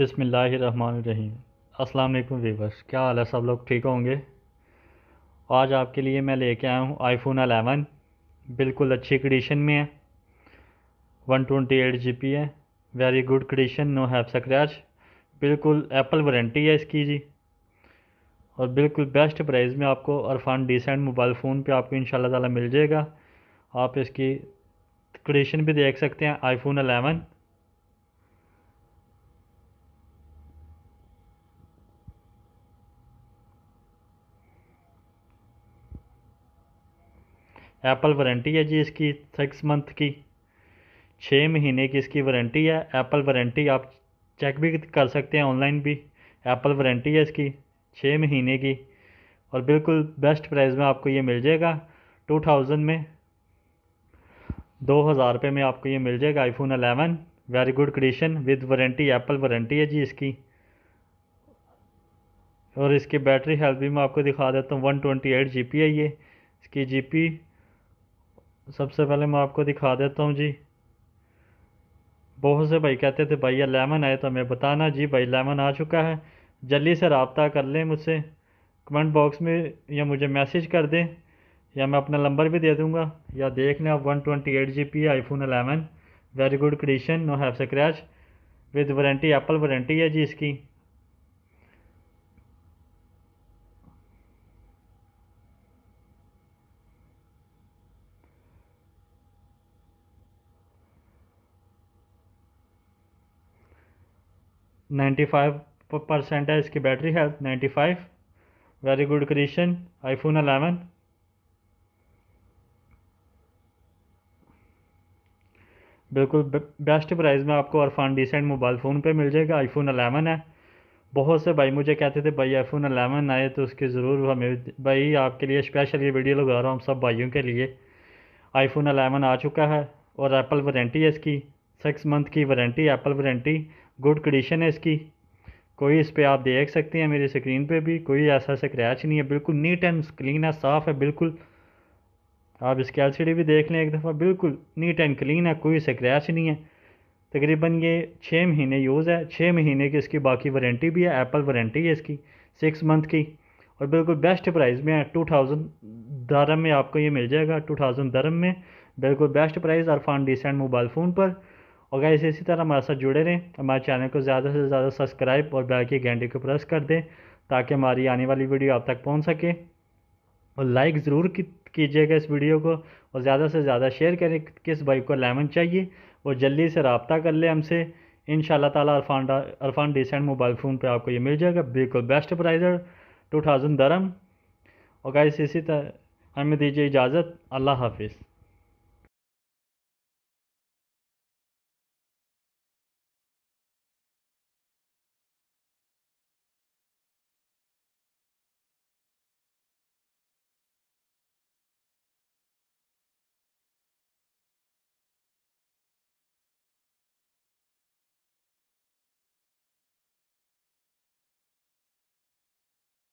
बिसमीम् अस्सलाम वालेकुम वीवर्स क्या हाल है सब लोग ठीक होंगे आज आपके लिए मैं लेके आया हूँ आईफोन 11 बिल्कुल अच्छी कंडीशन में है 128 जीबी है very good condition no have scratch बिल्कुल एप्पल वारंटी है इसकी जी और बिल्कुल बेस्ट प्राइस में आपको अरफान डिसेंट मोबाइल फ़ोन पे आपको इन शाला मिल जाएगा आप इसकी कंडीशन भी देख सकते हैं आईफोन अलेवन एप्पल वारंटी है जी इसकी सिक्स मंथ की छः महीने की इसकी वारंटी है एप्पल वारंटी आप चेक भी कर सकते हैं ऑनलाइन भी एप्पल वारंटी है इसकी छः महीने की और बिल्कुल बेस्ट प्राइस में आपको ये मिल जाएगा टू थाउजेंड में दो हज़ार रुपये में आपको ये मिल जाएगा iPhone eleven very good condition with warranty Apple warranty है जी इसकी और इसकी बैटरी हेल्थ भी मैं आपको दिखा देता हूँ one twenty eight G B है ये इसकी जी पी सबसे पहले मैं आपको दिखा देता हूँ जी बहुत से भाई कहते थे भाई लेमन आए तो हमें बताना जी भाई लेमन आ चुका है जल्दी से रबता कर लें मुझसे कमेंट बॉक्स में या मुझे मैसेज कर दें या मैं अपना नंबर भी दे दूँगा या देख लें आप one twenty eight G B iPhone eleven very good condition no have scratch with warranty Apple warranty है जी इसकी नाइन्टी फाइव परसेंट है इसकी battery health ninety five very good condition iPhone eleven बिल्कुल बेस्ट प्राइस में आपको Irfan decent mobile phone पे मिल जाएगा आईफोन अलेवन है बहुत से भाई मुझे कहते थे भाई आईफोन अलेवन आए तो उसकी ज़रूर हमें भाई आपके लिए स्पेशल ये वीडियो लगा रहा हूँ सब भाइयों के लिए आईफोन अलेवन आ चुका है और एप्पल वारंटी है इसकी सिक्स मंथ की warranty Apple warranty good condition है इसकी कोई इस पर आप देख सकते हैं मेरी स्क्रीन पे भी कोई ऐसा स्क्रैच नहीं है बिल्कुल नीट एंड क्लीन है साफ़ है बिल्कुल आप इसकी एल भी देख लें एक दफ़ा बिल्कुल नीट एंड क्लीन है कोई स्क्रैच नहीं है तकरीबन ये छः महीने यूज़ है छः महीने की इसकी बाकी वारंटी भी है एप्पल वारंटी है इसकी सिक्स मंथ की और बिल्कुल बेस्ट प्राइस में है टू थाउजेंड दरम में आपको ये मिल जाएगा टू थाउजेंड दरम में बिल्कुल best price Irfan decent mobile phone पर और इसे इसी तरह हमारे साथ जुड़े रहें हमारे चैनल को ज़्यादा से ज़्यादा सब्सक्राइब और बैल की घंटे को प्रेस कर दें ताकि हमारी आने वाली वीडियो आप तक पहुँच सके और लाइक ज़रूर कीजिएगा इस वीडियो को और ज़्यादा से ज़्यादा शेयर करें किस बाइक को लेमन चाहिए और जल्दी से रबता कर लें हमसे इन ताला Irfan Irfan decent mobile phone पर आपको ये मिल जाएगा बिल्कुल बेस्ट प्राइजर टू थाउजेंड दरम और गाइस इसी तरह हमें दीजिए इजाज़त अल्लाह हाफिज़